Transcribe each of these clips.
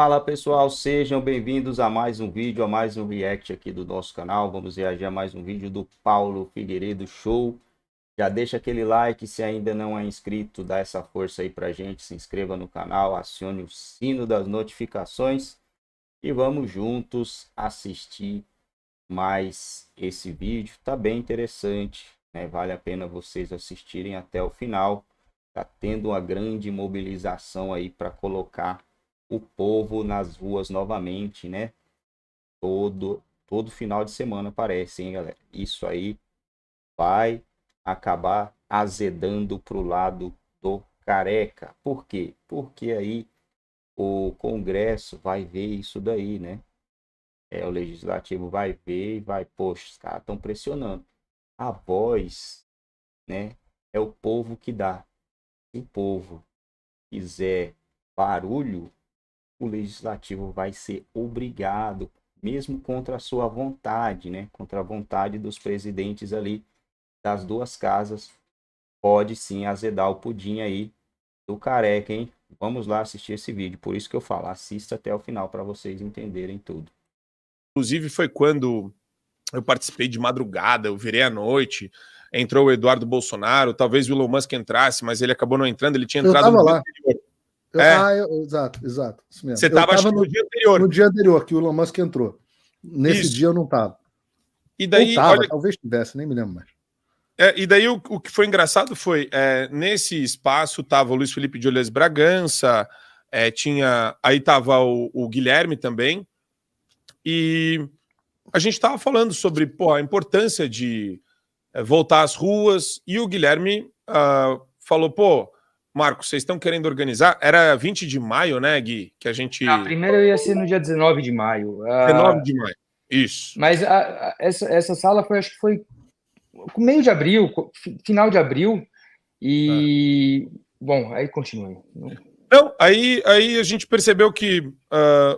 Fala pessoal, sejam bem-vindos a mais um vídeo, a mais um react aqui do nosso canal. Vamos reagir a mais um vídeo do Paulo Figueiredo Show. Já deixa aquele like, se ainda não é inscrito, dá essa força aí pra gente, se inscreva no canal, acione o sino das notificações e vamos juntos assistir mais esse vídeo. Tá bem interessante, né? Vale a pena vocês assistirem até o final. Tá tendo uma grande mobilização aí para colocar o povo nas ruas novamente, né? Todo, todo final de semana parece, hein, galera? Isso aí vai acabar azedando para o lado do careca. Por quê? Porque aí o Congresso vai ver isso daí, né? É, o Legislativo vai ver e vai, poxa, os caras estão pressionando. A voz, né? É o povo que dá. Se o povo quiser barulho, o legislativo vai ser obrigado, mesmo contra a sua vontade, né? Contra a vontade dos presidentes ali das duas casas, pode sim azedar o pudim aí do careca, hein? Vamos lá assistir esse vídeo. Por isso que eu falo, assista até o final para vocês entenderem tudo. Inclusive foi quando eu participei de madrugada, eu virei à noite, entrou o Eduardo Bolsonaro, talvez o Elon Musk entrasse, mas ele acabou não entrando, ele tinha entrado no lá. Anterior. Eu, é. Ah, eu, exato, exato. Você estava no dia anterior. No dia anterior, que o Elon Musk entrou. Nesse isso. dia eu não estava. E daí, tava, olha... talvez tivesse, nem me lembro mais. É, e daí o, o, que foi engraçado foi, é, nesse espaço estava o Luiz Felipe de Olhas Bragança, é, tinha, aí estava o, o, Guilherme também, e a gente estava falando sobre pô, a importância de é, voltar às ruas, e o Guilherme uh, falou, pô, Marcos, vocês estão querendo organizar? Era 20 de maio, né, Gui? Que a gente. A ah, primeira ia ser no dia 19 de maio. 19 ah, de maio, isso. Mas a, a, essa, essa sala foi, acho que foi meio de abril, final de abril. E. Tá. Bom, aí continue. Não, aí, aí a gente percebeu que uh,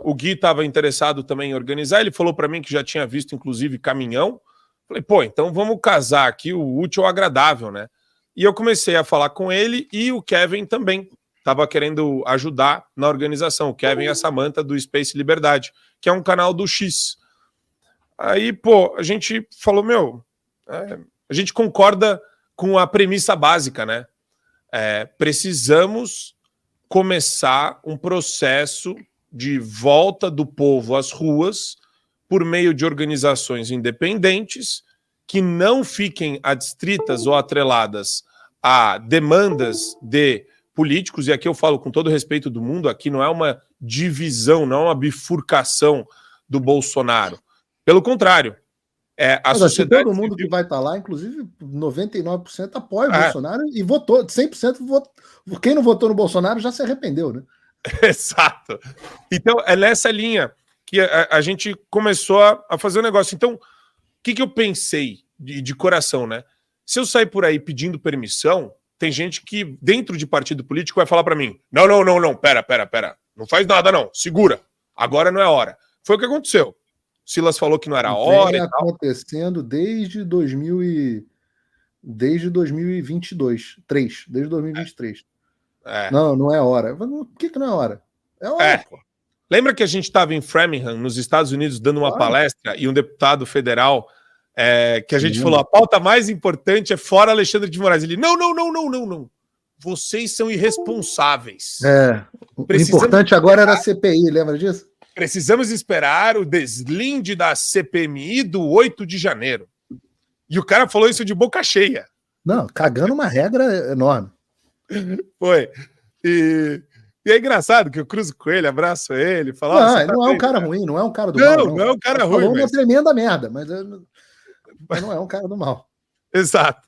o Gui estava interessado também em organizar. Ele falou para mim que já tinha visto, inclusive, caminhão. Falei, pô, então vamos casar aqui o útil ao agradável, né? E eu comecei a falar com ele e o Kevin também estava querendo ajudar na organização. O Kevin e a Samantha do Space Liberdade, que é um canal do X. Aí, pô, a gente falou, meu, é, a gente concorda com a premissa básica, né? É, precisamos começar um processo de volta do povo às ruas por meio de organizações independentes que não fiquem adstritas ou atreladas a demandas de políticos, e aqui eu falo com todo respeito do mundo, aqui não é uma divisão, não é uma bifurcação do Bolsonaro. Pelo contrário, é, a Mas sociedade. Todo mundo civil... que vai estar tá lá, inclusive 99% apoia o é. Bolsonaro e votou. 100% votou. Quem não votou no Bolsonaro já se arrependeu, né? Exato. Então, é nessa linha que a, a gente começou a, a, fazer o negócio. Então, o que, que eu pensei de, de coração, né? Se eu sair por aí pedindo permissão, tem gente que, dentro de partido político, vai falar para mim: não, não, não, não, pera, pera, pera. Não faz nada, não. Segura. Agora não é hora. Foi o que aconteceu. Silas falou que não era hora. Vem acontecendo desde 2000 e... desde 2022, três, desde 2023. É. É. Não, não é hora. Por que, que não é hora? É hora. É. Lembra que a gente estava em Framingham, nos Estados Unidos, dando uma claro. palestra e um deputado federal é, que a gente Sim. falou, a pauta mais importante é fora Alexandre de Moraes. Ele, não, não, não, não, não, não. Vocês são irresponsáveis. É. O Precisamos importante agora era a CPI, lembra disso? Precisamos esperar o deslinde da CPMI do 8 de janeiro. E o cara falou isso de boca cheia. Não, cagando uma regra enorme. Foi. E, e é engraçado que eu cruzo com ele, abraço ele, falo. Não, tá não tá é um cara, cara ruim, não é um cara do não, mal. Não, não é um cara ruim. Falou mas... uma tremenda merda, mas eu mas não é um cara do mal. Exato.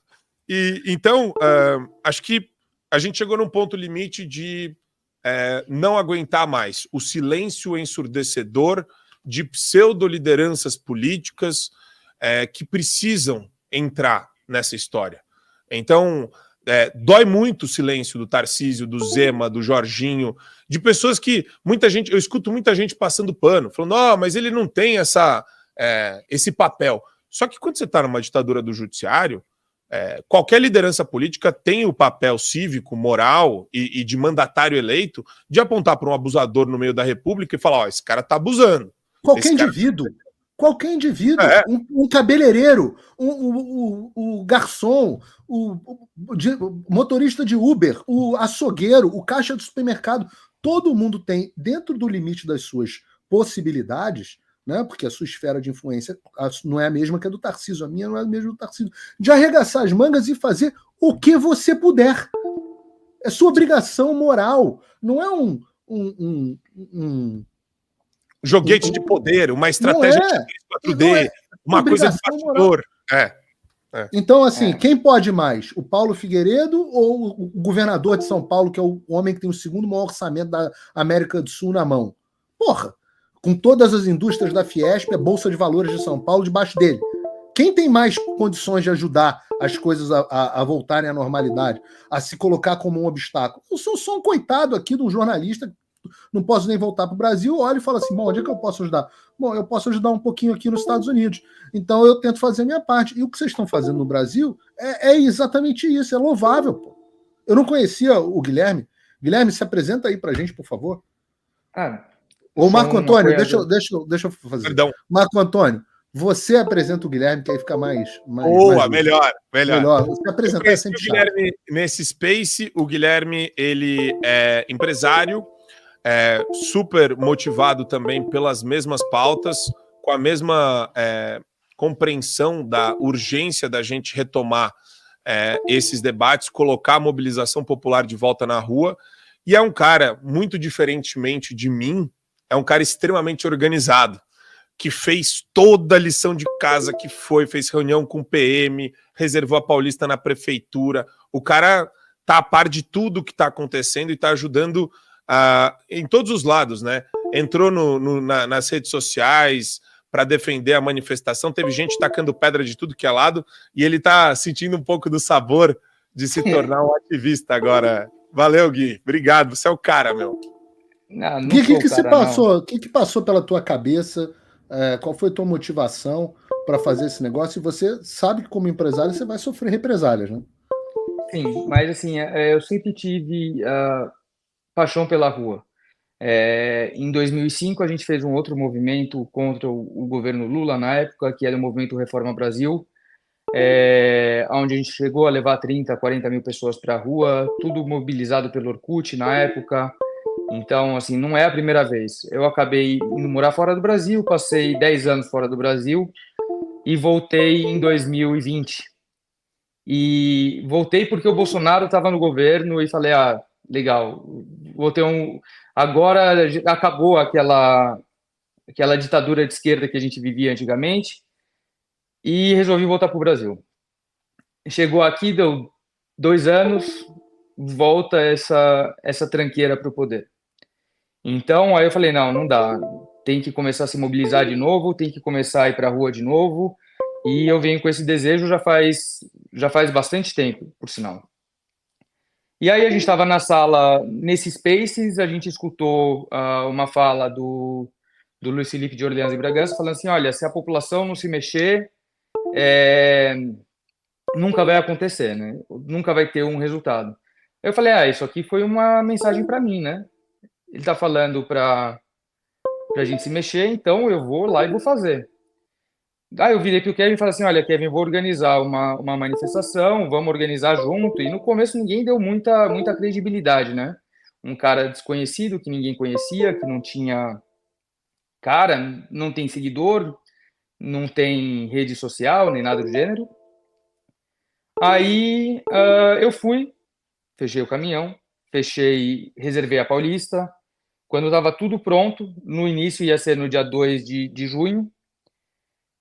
E então, uh, acho que a gente chegou num ponto limite de uh, não aguentar mais o silêncio ensurdecedor de pseudolideranças políticas uh, que precisam entrar nessa história. Então, é, dói muito o silêncio do Tarcísio, do Zema, do Jorginho, de pessoas que muita gente, eu escuto muita gente passando pano, falando, oh, mas ele não tem essa, é, esse papel. Só que quando você está numa ditadura do judiciário, é, qualquer liderança política tem o papel cívico, moral e, e de mandatário eleito de apontar para um abusador no meio da república e falar: ó, esse cara está abusando. Qualquer cara... indivíduo. Tá qualquer indivíduo, é. um, um, cabeleireiro, o um, um, um, garçom, o, motorista de Uber, o açougueiro, o caixa do supermercado, todo mundo tem, dentro do limite das suas possibilidades, né? porque a sua esfera de influência não é a mesma que a do Tarcísio, a minha não é a mesma do Tarcísio, de arregaçar as mangas e fazer o que você puder. É sua obrigação moral, não é um. um, um, um Joguete de poder, uma estratégia é, de 4D, é uma coisa de bastidor. É. É. Então, assim, é. quem pode mais? O Paulo Figueiredo ou o governador de São Paulo, que é o homem que tem o segundo maior orçamento da América do Sul na mão? Porra, com todas as indústrias da Fiesp, a Bolsa de Valores de São Paulo debaixo dele. Quem tem mais condições de ajudar as coisas a, a, a voltarem à normalidade, a se colocar como um obstáculo? Eu sou só um coitado aqui de um jornalista, não posso nem voltar para o Brasil, olho e falo assim: bom, onde é que eu posso ajudar? Bom, eu posso ajudar um pouquinho aqui nos Estados Unidos. Então eu tento fazer a minha parte. E o que vocês estão fazendo no Brasil é, é exatamente isso, é louvável. Pô. Eu não conhecia o Guilherme. Guilherme, se apresenta aí para gente, por favor. Cara, Ô, Marco Antônio, deixa, eu, deixa, deixa eu fazer. Perdão. Marco Antônio, você apresenta o Guilherme, que aí fica mais. mais Boa, mais... melhor, melhor. Melhor. Você apresenta. é sempre o Guilherme, Nesse Space, o Guilherme ele é empresário, é super motivado também pelas mesmas pautas, com a mesma é, compreensão da urgência da gente retomar é, esses debates, colocar a mobilização popular de volta na rua. E é um cara, muito diferentemente de mim, é um cara extremamente organizado, que fez toda a lição de casa que foi, fez reunião com o PM, reservou a Paulista na prefeitura. O cara tá a par de tudo que está acontecendo e está ajudando uh, em todos os lados, né? Entrou no, no, na, nas redes sociais para defender a manifestação, teve gente tacando pedra de tudo que é lado e ele está sentindo um pouco do sabor de se tornar um ativista agora. Valeu, Gui. Obrigado. Você é o cara, meu. Não, ah, não que, que, que cara, se passou? O que, que passou pela tua cabeça? É, qual foi a tua motivação para fazer esse negócio? E você sabe que como empresário você vai sofrer represálias, né? Sim, mas assim, é, é, eu sempre tive uh, paixão pela rua. É, em 2005 a gente fez um outro movimento contra o, governo Lula na época, que era o movimento Reforma Brasil, é, onde a gente chegou a levar 30, 40 mil pessoas para a rua, tudo mobilizado pelo Orkut na época. Então, assim, não é a primeira vez. Eu acabei indo morar fora do Brasil, passei 10 anos fora do Brasil e voltei em 2020. E voltei porque o Bolsonaro estava no governo e falei, ah, legal, vou ter um... Agora acabou aquela, aquela ditadura de esquerda que a gente vivia antigamente e resolvi voltar para o Brasil. Chegou aqui, deu dois anos, volta essa, essa tranqueira para o poder. Então, aí eu falei, não, não dá. Tem que começar a se mobilizar de novo, tem que começar a ir para a rua de novo. E eu venho com esse desejo já faz, já faz bastante tempo, por sinal. E aí a gente estava na sala, nesse Spaces, a gente escutou uh, uma fala do, do Luiz Felipe de Orleans e Bragança, falando assim, olha, se a população não se mexer, é, nunca vai acontecer, né? Nunca vai ter um resultado. Eu falei, ah, isso aqui foi uma mensagem para mim, né? ele está falando para a gente se mexer, então eu vou lá e vou fazer. Aí eu virei para o Kevin e falei assim: olha, Kevin, vou organizar uma, uma manifestação, vamos organizar junto. E no começo ninguém deu muita, muita credibilidade, né? Um cara desconhecido que ninguém conhecia, que não tinha cara, não tem seguidor, não tem rede social, nem nada do gênero. Aí uh, eu fui, fechei o caminhão, fechei, reservei a Paulista, quando estava tudo pronto, no início ia ser no dia 2 de, de junho,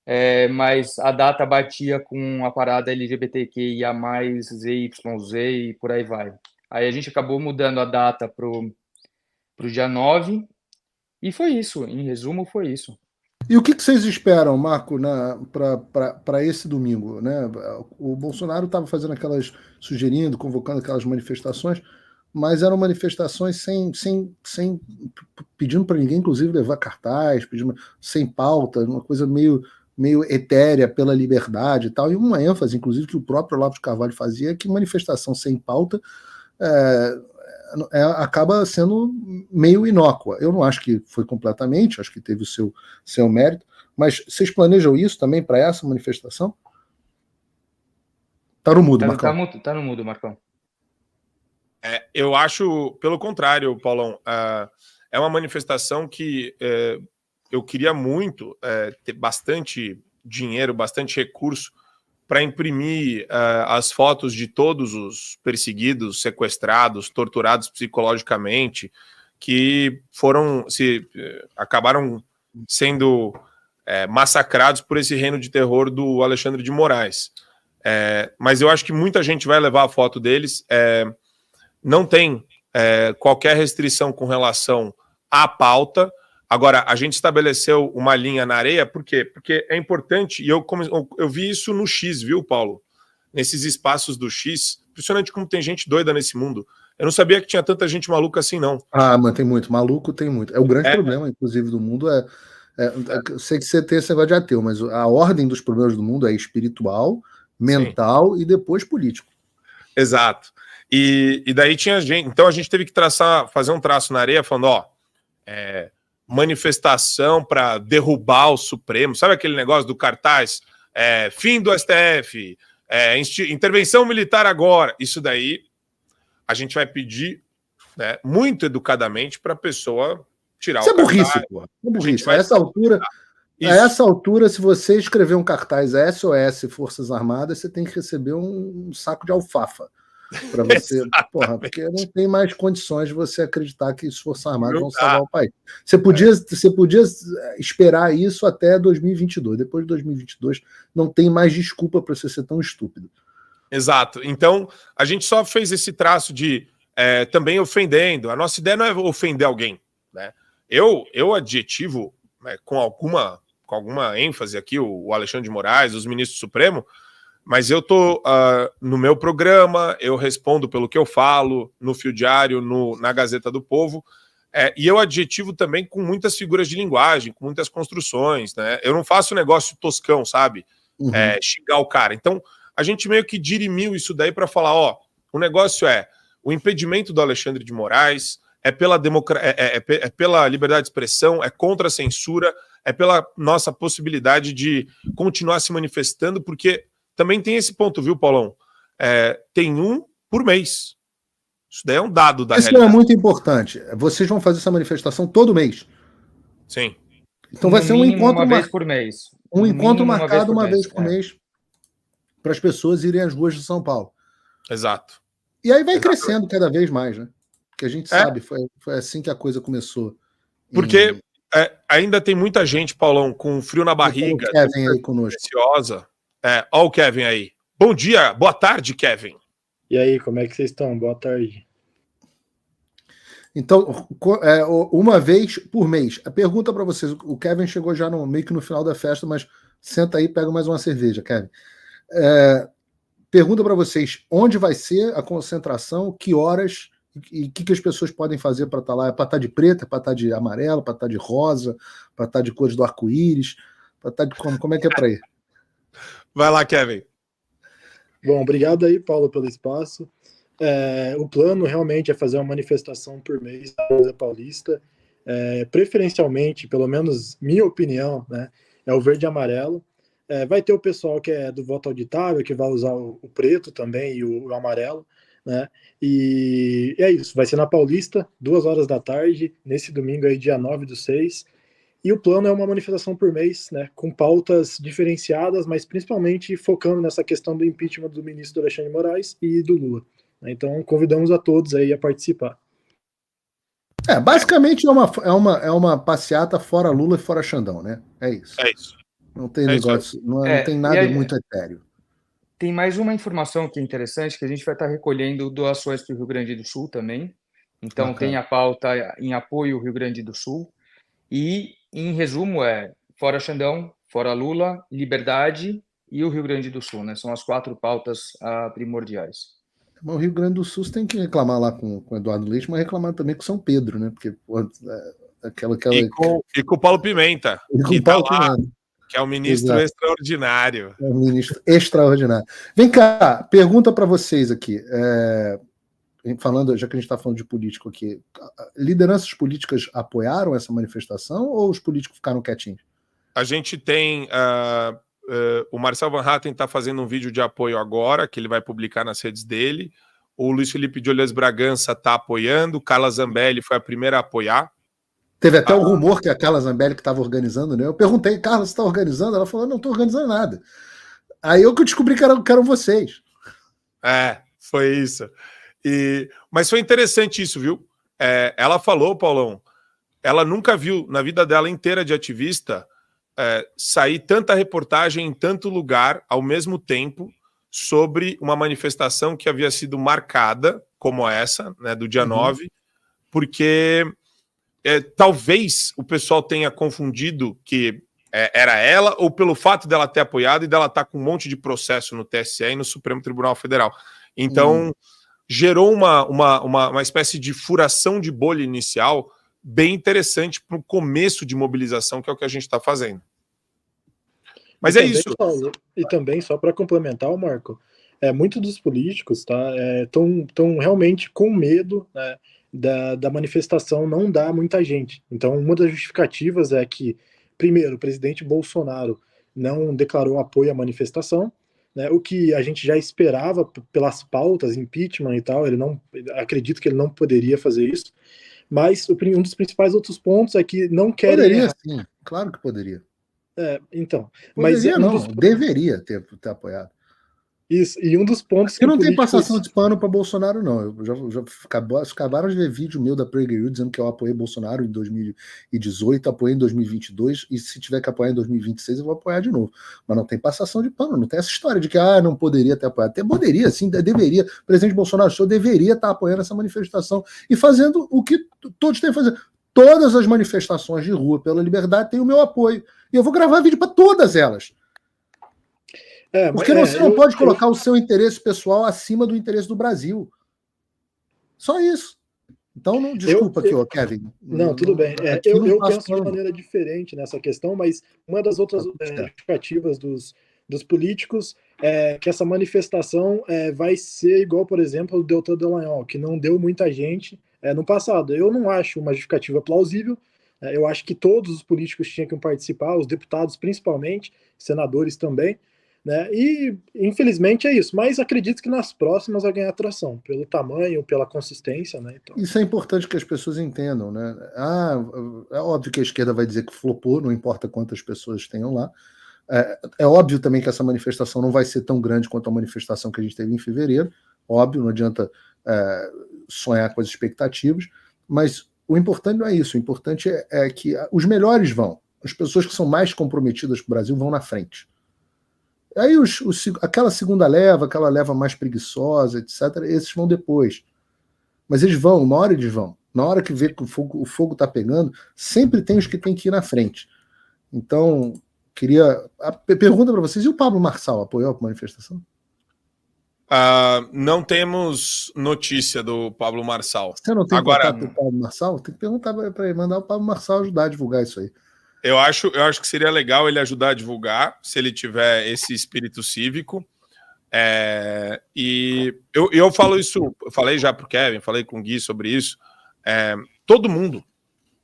é, mas a data batia com a parada LGBTQIA, ZYZ e por aí vai. Aí a gente acabou mudando a data para o dia 9, e foi isso, em resumo, foi isso. E o que, vocês esperam, Marco, para esse domingo? Né? O Bolsonaro estava fazendo aquelas, sugerindo, convocando aquelas manifestações mas eram manifestações sem, sem, sem pedindo para ninguém, inclusive, levar cartaz, pedindo, sem pauta, uma coisa meio, meio etérea pela liberdade e tal, e uma ênfase, inclusive, que o próprio Olavo de Carvalho fazia, é que manifestação sem pauta é, é, acaba sendo meio inócua. Eu não acho que foi completamente, acho que teve o seu, seu mérito, mas vocês planejam isso também para essa manifestação? Tá no mudo, tá, Marcão. Tá, tá no mudo, Marcão. É, eu acho, pelo contrário, Paulão, uh, é uma manifestação que uh, eu queria muito uh, ter bastante dinheiro, bastante recurso para imprimir as fotos de todos os perseguidos, sequestrados, torturados psicologicamente, que foram se acabaram sendo massacrados por esse reino de terror do Alexandre de Moraes. mas eu acho que muita gente vai levar a foto deles não tem é, qualquer restrição com relação à pauta. Agora, a gente estabeleceu uma linha na areia, por quê? Porque é importante, e eu, come... eu vi isso no X, viu, Paulo? Nesses espaços do X. Impressionante como tem gente doida nesse mundo. Eu não sabia que tinha tanta gente maluca assim, não. Ah, mas tem muito. Maluco tem muito. É o grande é. problema, inclusive, do mundo. É, é, é sei que você tem esse negócio de ateu, mas a ordem dos problemas do mundo é espiritual, mental Sim. e depois político. Exato. E, e daí tinha gente. Então a gente teve que traçar, fazer um traço na areia falando, ó, é, manifestação para derrubar o Supremo. Sabe aquele negócio do cartaz? É, fim do STF, é, intervenção militar agora. Isso daí a gente vai pedir né, muito educadamente para a pessoa tirar Isso é o é cartaz. burrice, É burrice. A, a essa altura. Isso. A essa altura, se você escrever um cartaz SOS Forças Armadas, você tem que receber um saco de alfafa para você. porra, porque não tem mais condições de você acreditar que isso Forças Armadas vão salvar o país. Você podia, é. você podia eh, esperar isso até 2022. Depois de 2022, não tem mais desculpa para você ser tão estúpido. Exato. Então, a gente só fez esse traço de é, também ofendendo. A nossa ideia não é ofender alguém. Né? Eu, eu adjetivo né, com alguma com alguma ênfase aqui o, Alexandre de Moraes, os ministros do Supremo, mas eu tô uh, no meu programa, eu respondo pelo que eu falo, no Fio Diário, no, na Gazeta do Povo, é, e eu adjetivo também com muitas figuras de linguagem, com muitas construções, né? Eu não faço negócio toscão, sabe? Uhum. É, xingar o cara. Então, a gente meio que dirimiu isso daí para falar, ó, o negócio é o impedimento do Alexandre de Moraes, é pela, democra é, é, é, é, pela liberdade de expressão, é contra a censura, é pela nossa possibilidade de continuar se manifestando, porque também tem esse ponto, viu, Paulão? É, tem um por mês. Isso daí é um dado da Isso é realidade. é muito importante. Vocês vão fazer essa manifestação todo mês. Sim. Então vai ser um encontro. Uma mar... vez por mês. Um no encontro marcado uma vez por uma mês, é. para as pessoas irem às ruas de São Paulo. Exato. E aí vai Exato. crescendo cada vez mais, né? Porque a gente é. sabe, foi, foi assim que a coisa começou. Porque em... é, ainda tem muita gente, Paulão, com frio na barriga, Kevin aí conosco. preciosa, é, ó o Kevin aí. Bom dia, boa tarde, Kevin. E aí, como é que vocês estão? Boa tarde. Então, é, uma vez por mês. A pergunta para vocês: o Kevin chegou já no, meio que no final da festa, mas senta aí, pega mais uma cerveja, Kevin. É, pergunta para vocês: onde vai ser a concentração, que horas e o que, que, as pessoas podem fazer para estar tá lá? É para estar tá de é para estar tá de amarelo, é para estar tá de rosa, é para estar de cores do arco-íris? Como, como é que é para ir? Vai lá, Kevin. Bom, obrigado aí, Paulo, pelo espaço. É, o plano realmente é fazer uma manifestação por mês da Coisa Paulista, é, preferencialmente, pelo menos minha opinião, né, é o verde e amarelo. É, vai ter o pessoal que é do voto auditável, que vai usar o, o preto também e o, o amarelo, né? E é isso, vai ser na Paulista, duas horas da tarde, nesse domingo aí, dia 9 do 6. E o plano é uma manifestação por mês, né, com pautas diferenciadas, mas principalmente focando nessa questão do impeachment do ministro Alexandre Moraes e do Lula. Né. Então, convidamos a todos aí a participar. É, basicamente é uma, é uma, é uma passeata fora Lula e fora Xandão, né? É isso. É isso. Não tem é negócio, não, é, é não, tem nada aí, muito etéreo. Tem mais uma informação que é interessante, que a gente vai estar recolhendo doações para o Rio Grande do Sul também. Então, Bacana. tem a pauta em apoio ao Rio Grande do Sul. E em resumo, é fora Xandão, fora Lula, liberdade e o Rio Grande do Sul, né? São as quatro pautas ah, primordiais. o Rio Grande do Sul tem que reclamar lá com, o Eduardo Leite, mas reclamar também com São Pedro, né? Porque, pô, é, aquela, aquela... E, com, e com o Paulo Pimenta. E com o tá Paulo tá Pimenta. Que é um ministro Exato. extraordinário. É um ministro extraordinário. Vem cá, pergunta para vocês aqui. É, falando, já que a gente está falando de político aqui, lideranças políticas apoiaram essa manifestação ou os políticos ficaram quietinhos? A gente tem. Uh, uh, o Marcel Van Hatten está fazendo um vídeo de apoio agora, que ele vai publicar nas redes dele. O Luiz Felipe de Olhas Bragança está apoiando, Carla Zambelli foi a primeira a apoiar. Teve até ah, um rumor que a Carla Zambelli que estava organizando, né? Eu perguntei, Carla, você está organizando? Ela falou, não estou organizando nada. Aí eu que descobri que eram, que eram vocês. É, foi isso. E, mas foi interessante isso, viu? É, ela falou, Paulão, ela nunca viu na vida dela inteira de ativista é, sair tanta reportagem em tanto lugar ao mesmo tempo sobre uma manifestação que havia sido marcada como essa, né, do dia uhum. 9, porque é, talvez o pessoal tenha confundido que é, era ela, ou pelo fato dela ter apoiado e dela estar tá com um monte de processo no TSE e no Supremo Tribunal Federal. Então. Uhum gerou uma, uma, uma, uma espécie de furação de bolha inicial bem interessante para o começo de mobilização, que é o que a gente está fazendo. Mas e é isso. Né? e também, só para complementar, Marco, é, muitos dos políticos estão tá, é, tão, realmente com medo né, da, da manifestação não dar muita gente. Então, uma das justificativas é que, primeiro, o presidente Bolsonaro não declarou apoio à manifestação, né, o que a gente já esperava pelas pautas, impeachment e tal, ele não acredito que ele não poderia fazer isso. Mas um dos principais outros pontos é que não quer. Poderia sim, claro que poderia. É, então, poderia, é mas não, um dos... deveria ter, ter apoiado. Isso, e um dos pontos. Eu não tenho passação de pano para Bolsonaro, não. Eu já, já acabaram de ver vídeo meu da Prager dizendo que eu apoiei Bolsonaro em 2018, apoiei em 2022, e se tiver que apoiar em 2026, eu vou apoiar de novo. Mas não tem passação de pano, não tem essa história de que, ah, não poderia ter apoiado. Até poderia, sim, deveria. Presidente Bolsonaro, o senhor deveria estar apoiando essa manifestação e fazendo o que todos têm que fazer. Todas as manifestações de rua pela liberdade têm o meu apoio. E eu vou gravar vídeo para todas elas. É, Porque é, você não eu, pode colocar eu... o seu interesse pessoal acima do interesse do Brasil. Só isso. Então, não, desculpa eu, aqui, Kevin. Não, não, tudo bem. É, eu eu penso de maneira diferente nessa questão, mas uma das outras é, justificativas dos, dos políticos é que essa manifestação é, vai ser igual, por exemplo, o Deltan Delagnol, que não deu muita gente é, no passado. Eu não acho uma justificativa plausível, né. eu acho que todos os políticos tinham que participar, os deputados principalmente, senadores também. Né? E infelizmente é isso, mas acredito que nas próximas vai ganhar atração, pelo tamanho, pela consistência. Né? Então... Isso é importante que as pessoas entendam. Né? Ah, é óbvio que a esquerda vai dizer que flopou, não importa quantas pessoas tenham lá. É, é óbvio também que essa manifestação não vai ser tão grande quanto a manifestação que a gente teve em fevereiro, óbvio, não adianta é, sonhar com as expectativas, mas o importante não é isso, o importante é, é que os melhores vão, as pessoas que são mais comprometidas com o Brasil vão na frente. Aí os, os, aquela segunda leva, aquela leva mais preguiçosa, etc., esses vão depois. Mas eles vão, uma hora eles vão. Na hora que vê que o fogo, o fogo tá pegando, sempre tem os que tem que ir na frente. Então, queria. A pergunta para vocês: e o Pablo Marçal apoiou a manifestação? Uh, não temos notícia do Pablo Marçal. Você não tem Agora... contato do Pablo Marçal? Tem que perguntar para ele, mandar o Pablo Marçal ajudar a divulgar isso aí. Eu acho, eu acho que seria legal ele ajudar a divulgar, se ele tiver esse espírito cívico. É, e eu, eu falo isso, eu falei já pro Kevin, falei com o Gui sobre isso. É, todo mundo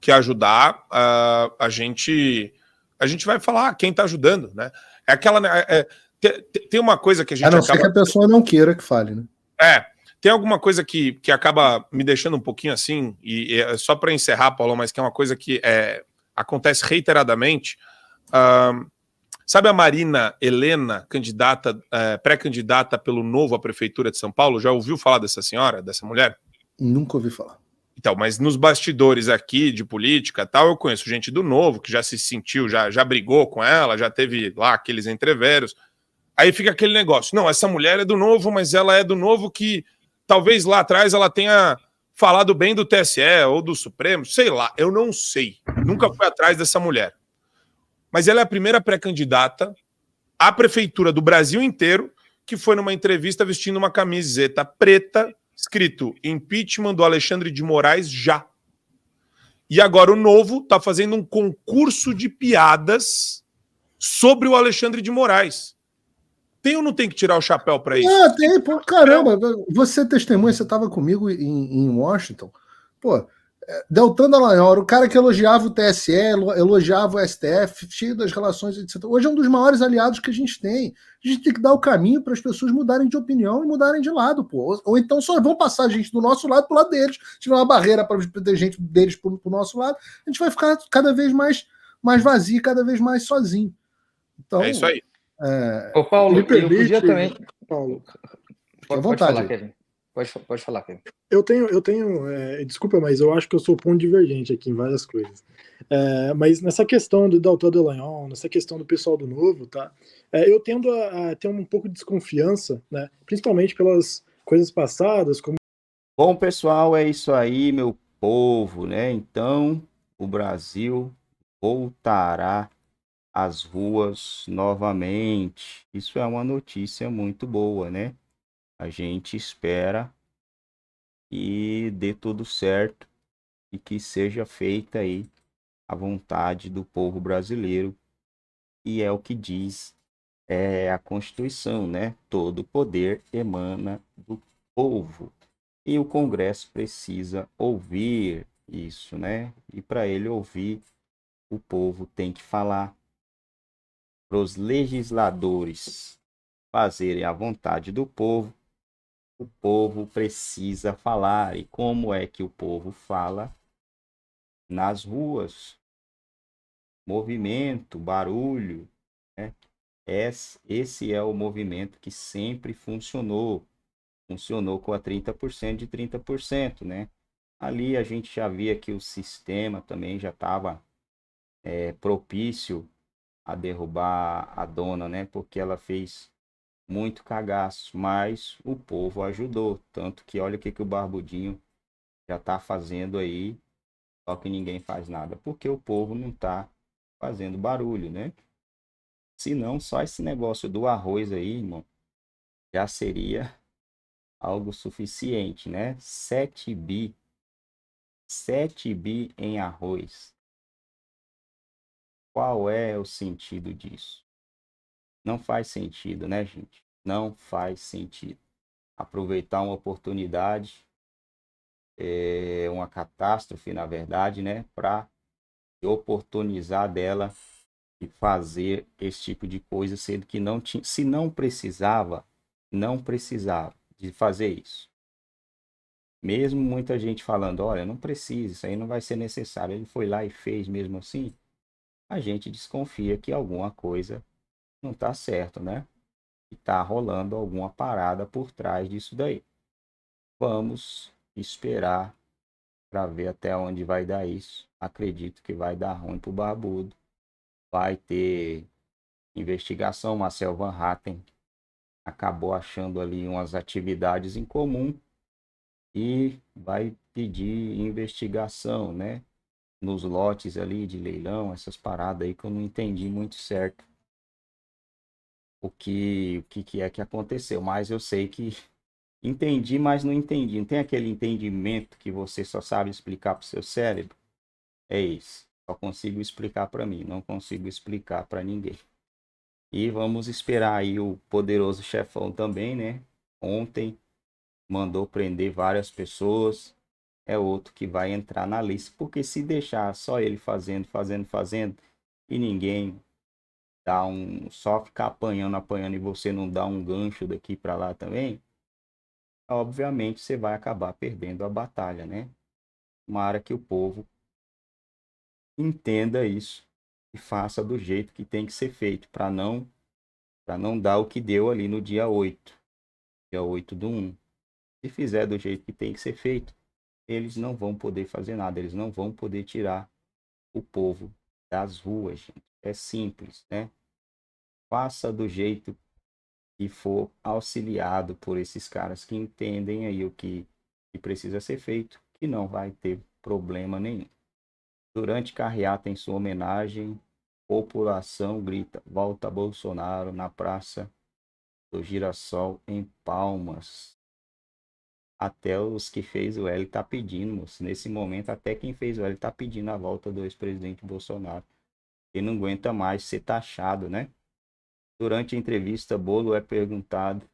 que ajudar, a, a gente a gente vai falar quem está ajudando, né? É aquela. Né, é, tem uma coisa que a gente. A não acaba... ser que a pessoa não queira que fale, né? É. Tem alguma coisa que, que acaba me deixando um pouquinho assim, e, e é só para encerrar, Paulo, mas que é uma coisa que é, acontece reiteradamente. Uh, sabe a Marina Helena, candidata, uh, pré-candidata pelo Novo à Prefeitura de São Paulo? Já ouviu falar dessa senhora, dessa mulher? Nunca ouvi falar. Então, mas nos bastidores aqui de política tal, eu conheço gente do Novo que já se sentiu, já, já brigou com ela, já teve lá aqueles entreveros. Aí fica aquele negócio: não, essa mulher é do Novo, mas ela é do Novo que talvez lá atrás ela tenha falado bem do TSE ou do Supremo, sei lá, eu não sei. Nunca uhum. fui atrás dessa mulher. Mas ela é a primeira pré-candidata à prefeitura do Brasil inteiro que foi numa entrevista vestindo uma camiseta preta escrito impeachment do Alexandre de Moraes já. E agora o novo está fazendo um concurso de piadas sobre o Alexandre de Moraes. Tem ou não tem que tirar o chapéu para isso? Ah, tem, pô, caramba. Você testemunha, você estava comigo em, em, Washington. Pô, é, Deltan Dallagnol o cara que elogiava o TSE, elogiava o STF, cheio das relações, etc. Hoje é um dos maiores aliados que a gente tem. A gente tem que dar o caminho para as pessoas mudarem de opinião e mudarem de lado, pô. Ou, então só vão passar a gente do nosso lado para o lado deles. Se uma barreira para ter gente deles para o nosso lado, a gente vai ficar cada vez mais, mais vazio, cada vez mais sozinho. Então, é isso aí. É, Ô, Paulo, me permite, eu podia também. Paulo, à vontade. Pode falar, Kevin. Pode, pode falar, Kevin. Eu tenho, eu tenho é, desculpa, mas eu acho que eu sou ponto divergente aqui em várias coisas. É, mas nessa questão do Dalton Delanhol, nessa questão do pessoal do Novo, tá? É, eu tendo a, a, ter um pouco de desconfiança, né? principalmente pelas coisas passadas. Como... Bom, pessoal, é isso aí, meu povo, né? Então, o Brasil voltará as ruas novamente. Isso é uma notícia muito boa, né? A gente espera que dê tudo certo e que seja feita aí a vontade do povo brasileiro, e é o que diz é, a Constituição, né? Todo poder emana do povo. E o Congresso precisa ouvir isso, né? E para ele ouvir, o povo tem que falar, para os legisladores fazerem a vontade do povo, o povo precisa falar. E como é que o povo fala? Nas ruas. Movimento, barulho. Né? Esse é o movimento que sempre funcionou. Funcionou com a 30% de 30%, né? Ali a gente já via que o sistema também já estava é, eh, propício a derrubar a dona, né? Porque ela fez muito cagaço, mas o povo ajudou. Tanto que olha o que, que o Barbudinho já tá fazendo aí, só que ninguém faz nada, porque o povo não tá fazendo barulho, né? Se não, só esse negócio do arroz aí, irmão, já seria algo suficiente, né? 7 bi. 7 bi em arroz. Qual é o sentido disso? Não faz sentido, né, gente? Não faz sentido. Aproveitar uma oportunidade, é uma catástrofe, na verdade, né, para oportunizar dela e fazer esse tipo de coisa, sendo que não tinha, se não precisava, não precisava de fazer isso. Mesmo muita gente falando, olha, não precisa, isso aí não vai ser necessário. Ele foi lá e fez mesmo assim a gente desconfia que alguma coisa não está certo, né? Que está rolando alguma parada por trás disso daí. Vamos esperar para ver até onde vai dar isso. Acredito que vai dar ruim para o Barbudo. Vai ter investigação. Marcel Van Hatten acabou achando ali umas atividades em comum e vai pedir investigação, né? nos lotes ali de leilão, essas paradas aí que eu não entendi muito certo o que, o que, que é que aconteceu, mas eu sei que entendi, mas não entendi. Não tem aquele entendimento que você só sabe explicar para o seu cérebro? É isso. Só consigo explicar para mim, não consigo explicar para ninguém. E vamos esperar aí o poderoso chefão também, né? Ontem mandou prender várias pessoas é outro que vai entrar na lista, porque se deixar só ele fazendo, fazendo, fazendo e ninguém dá um só ficar apanhando, apanhando e você não dá um gancho daqui para lá também, obviamente você vai acabar perdendo a batalha, né? Tomara que o povo entenda isso e faça do jeito que tem que ser feito, para não para não dar o que deu ali no dia 8, dia 8 do 1. Se fizer do jeito que tem que ser feito, eles não vão poder fazer nada, eles não vão poder tirar o povo das ruas, gente. É simples, né? Faça do jeito que for auxiliado por esses caras que entendem aí o que, que precisa ser feito, que não vai ter problema nenhum. Durante carreata em sua homenagem, população grita: Volta Bolsonaro na Praça do Girassol em Palmas até os que fez o L tá pedindo, moço. Nesse momento, até quem fez o L tá pedindo a volta do ex-presidente Bolsonaro. Ele não aguenta mais ser taxado, né? Durante a entrevista, Bolo é perguntado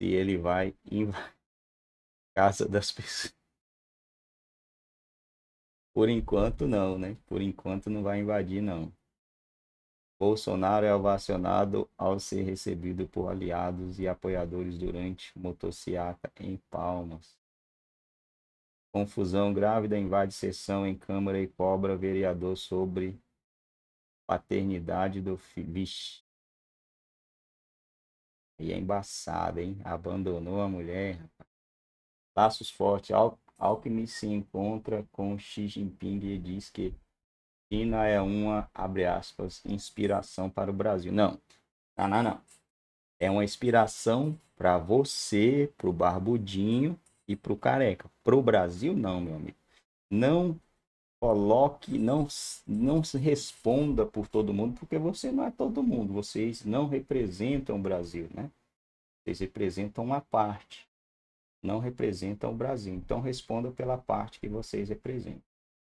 se ele vai invadir casa das pessoas. Por enquanto não, né? Por enquanto não vai invadir não. Bolsonaro é ovacionado ao ser recebido por aliados e apoiadores durante motociata em Palmas. Confusão grávida invade sessão em Câmara e cobra vereador sobre paternidade do filho. Vixe. E é embaçada, hein? Abandonou a mulher. Laços fortes. Al Alckmin se encontra com Xi Jinping e diz que China é uma, abre aspas, inspiração para o Brasil. Não, não, não, não. É uma inspiração para você, para o barbudinho e para o careca. Para o Brasil, não, meu amigo. Não coloque, não, não se responda por todo mundo, porque você não é todo mundo. Vocês não representam o Brasil, né? Vocês representam uma parte. Não representam o Brasil. Então responda pela parte que vocês representam.